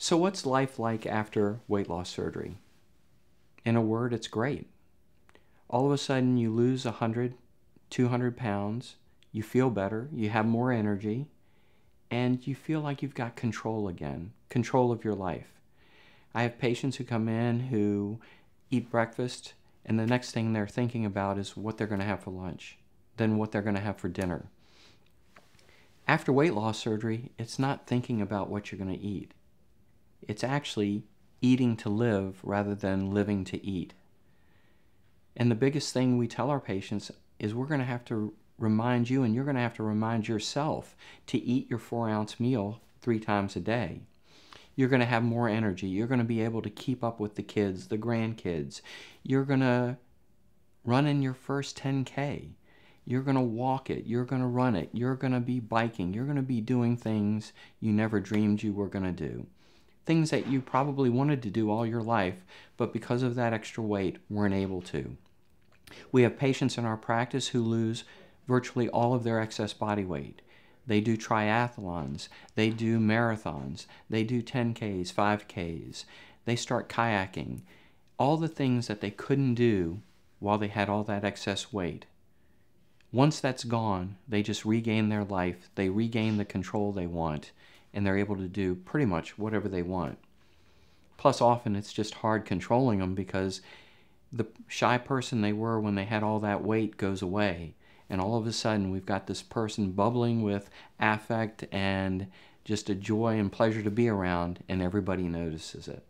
So, what's life like after weight loss surgery? In a word, it's great. All of a sudden, you lose 100, 200 pounds, you feel better, you have more energy, and you feel like you've got control again control of your life. I have patients who come in who eat breakfast, and the next thing they're thinking about is what they're going to have for lunch, then what they're going to have for dinner. After weight loss surgery, it's not thinking about what you're going to eat it's actually eating to live rather than living to eat. And the biggest thing we tell our patients is we're going to have to remind you, and you're going to have to remind yourself to eat your four ounce meal three times a day. You're going to have more energy. You're going to be able to keep up with the kids, the grandkids. You're going to run in your first 10K. You're going to walk it. You're going to run it. You're going to be biking. You're going to be doing things you never dreamed you were going to do things that you probably wanted to do all your life, but because of that extra weight, weren't able to. We have patients in our practice who lose virtually all of their excess body weight. They do triathlons, they do marathons, they do 10Ks, 5Ks, they start kayaking, all the things that they couldn't do while they had all that excess weight. Once that's gone, they just regain their life, they regain the control they want, and they're able to do pretty much whatever they want. Plus, often it's just hard controlling them because the shy person they were when they had all that weight goes away. And all of a sudden, we've got this person bubbling with affect and just a joy and pleasure to be around, and everybody notices it.